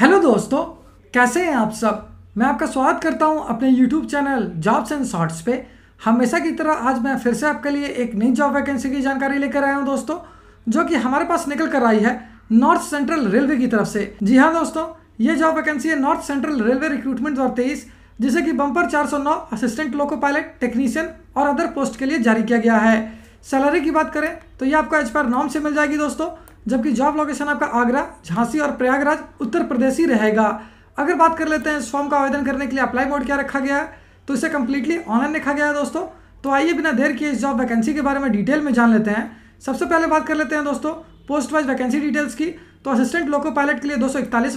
hello दोस्तों कैसे हैं आप सब मैं आपका स्वागत करता हूं अपने YouTube channel jobs and shorts पे हमेशा की तरह आज मैं फिर से आपके लिए एक नई जॉब वैकेंसी की जानकारी लेकर आया हूं दोस्तों जो कि हमारे पास निकल कर आई है नॉर्थ सेंट्रल रेलवे की तरफ से जी हाँ दोस्तों ये जॉब वैकेंसी है नॉर्थ सेंट्रल रेलवे रिक्रूटमेंट दो तेईस जिसे कि बंपर चार असिस्टेंट लोको पायलट टेक्नीशियन और अदर पोस्ट के लिए जारी किया गया है सैलरी की बात करें तो ये आपको एज पर नॉम से मिल जाएगी दोस्तों जबकि जॉब लोकेशन आपका आगरा झांसी और प्रयागराज उत्तर प्रदेश ही रहेगा अगर बात कर लेते हैं इस फॉर्म का आवेदन करने के लिए अप्लाई मोड क्या रखा गया है तो इसे कम्प्लीटली ऑनलाइन रखा गया है दोस्तों तो आइए बिना देर किए इस जॉब वैकेंसी के बारे में डिटेल में जान लेते हैं सबसे पहले बात कर लेते हैं दोस्तों पोस्ट वाइज वैकेंसी डिटेल्स की तो असिस्टेंट लोको पायलट के लिए दो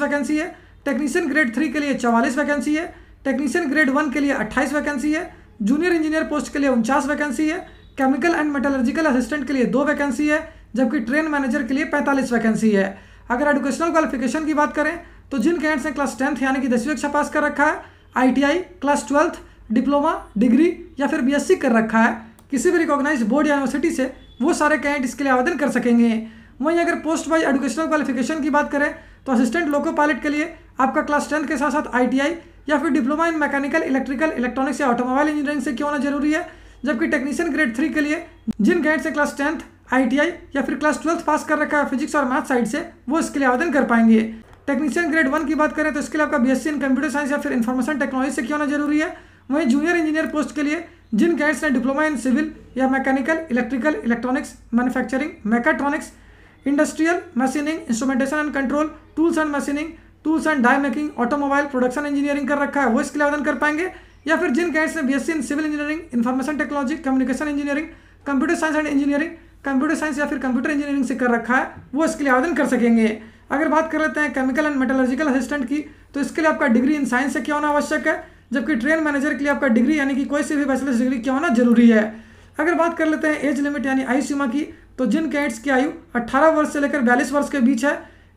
वैकेंसी है टेक्नीशियन ग्रेड थ्री के लिए चवालीस वैकेंसी है टेक्नीशियन ग्रेड वन के लिए अट्ठाईस वैकेंसी है जूनियर इंजीनियर पोस्ट के लिए उनचास वैकेंसी है केमिकल एंड मेटलर्जिकल असिस्टेंट के लिए दो वैकेंसी है जबकि ट्रेन मैनेजर के लिए पैंतालीस वैकेंसी है अगर एडुकेशनल क्वालिफिकेशन की बात करें तो जिन कैंड्स ने क्लास टेंथ यानी कि दसवीं कक्षा पास कर रखा है ITI class twelfth diploma degree या फिर बीएससी कर रखा है किसी भी रिकॉग्नाइज बोर्ड या यूनिवर्सिटी से वो सारे कैंड इसके लिए आवेदन कर सकेंगे वहीं अगर पोस्ट वाइज एडुकेशनल क्वालिफिकेशन की बात करें तो असिस्टेंट लोको पायलट के लिए आपका क्लास टेंथ के साथ साथ आईटीआई या फिर diploma in mechanical electrical electronics या ऑटोमोबाइल इंजीनियरिंग से क्यों होना जरूरी है जबकि टेक्नीशियन ग्रेड थ्री के लिए जिन ग्रेड से क्लास टेंथ आईटीआई या फिर क्लास ट्वेल्थ पास कर रखा है फिजिक्स और मैथ साइड से वो इसके लिए आवेदन कर पाएंगे टेक्नीशियन ग्रेड वन की बात करें तो इसके लिए आपका बी इन कंप्यूटर साइंस या फिर इन्फॉर्मेशन टेक्नोलॉजी से क्यों होना जरूरी है वहीं जूनियर इंजीनियर पोस्ट के लिए जिन कैंड्स ने डिप्लोमा इन सिविल या mechanical electrical electronics manufacturing mechatronics industrial machining instrumentation and control tools and machining tools and die making automobile production engineering कर रखा है वो इसके लिए आवेदन कर पाएंगे या फिर जिन कैंड्स ने B in civil engineering information technology communication engineering computer science and engineering computer science या फिर कंप्यूटर इंजीनियरिंग से कर रखा है वो इसके लिए आवेदन कर सकेंगे अगर बात कर लेते हैं केमिकल एंड मेटोलॉजिकल असिस्टेंट की तो इसके लिए आपका डिग्री इन साइंस से क्या होना आवश्यक है जबकि ट्रेन मैनेजर के लिए आपका डिग्री यानी कि कोई सी भी बैचलर्स डिग्री क्या होना जरूरी है अगर बात कर लेते हैं एज लिमिट यानी आयु सीमा की तो जिन कैडेट्स की आयु 18 वर्ष से लेकर बयालीस वर्ष के बीच है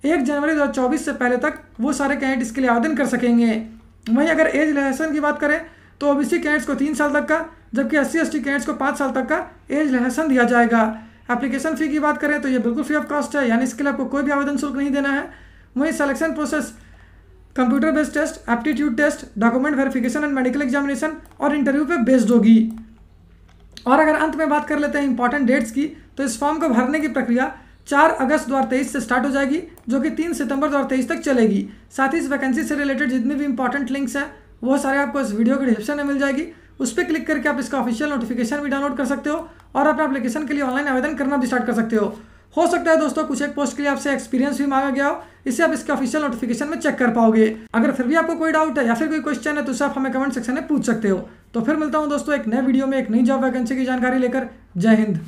एक जनवरी 2024 से पहले तक वो सारे कैंडिडेट इसके लिए आवेदन कर सकेंगे वहीं अगर एज रिलेशन की बात करें तो ओबीसी कैंडिडेट्स को तीन साल तक का जबकि S C S T cands को पाँच साल तक का एज रिलेशन दिया जाएगा एप्लीकेशन फ़ी की बात करें तो ये बिल्कुल फ्री ऑफ कॉस्ट है यानी इसके लिए आपको कोई भी आवेदन शुल्क नहीं देना है वहीं selection process computer based test aptitude test document verification and medical examination और इंटरव्यू पर बेस्ड होगी और अगर अंत में बात कर लेते हैं इंपॉर्टेंट डेट्स की तो इस फॉर्म को भरने की प्रक्रिया चार अगस्त दो तेईस से स्टार्ट हो जाएगी जो कि तीन सितंबर दो तेईस तक चलेगी साथ ही इस वैकेंसी से रिलेटेड जितनी भी इंपॉर्टेंट लिंक्स हैं वो सारे आपको इस वीडियो के डिस्क्रिप्शन में मिल जाएगी उस पर क्लिक करके आप इसका ऑफिशियल नोटिफिकेशन भी डाउनलोड कर सकते हो और अपने अपलीकेशन के लिए ऑनलाइन आवेदन करना भी स्टार्ट कर सकते हो हो सकता है दोस्तों कुछ एक पोस्ट के लिए आपसे एक्सपीरियंस भी मांगा गया हो इसे आप इसके ऑफिशियल नोटिफिकेशन में चेक कर पाओगे अगर फिर भी आपको कोई डाउट है या फिर कोई क्वेश्चन है तो उसे आप हमें कमेंट सेक्शन में पूछ सकते हो तो फिर मिलता हूँ दोस्तों एक नए वीडियो में एक नई जॉब वैकेंसी की जानकारी लेकर जय हिंद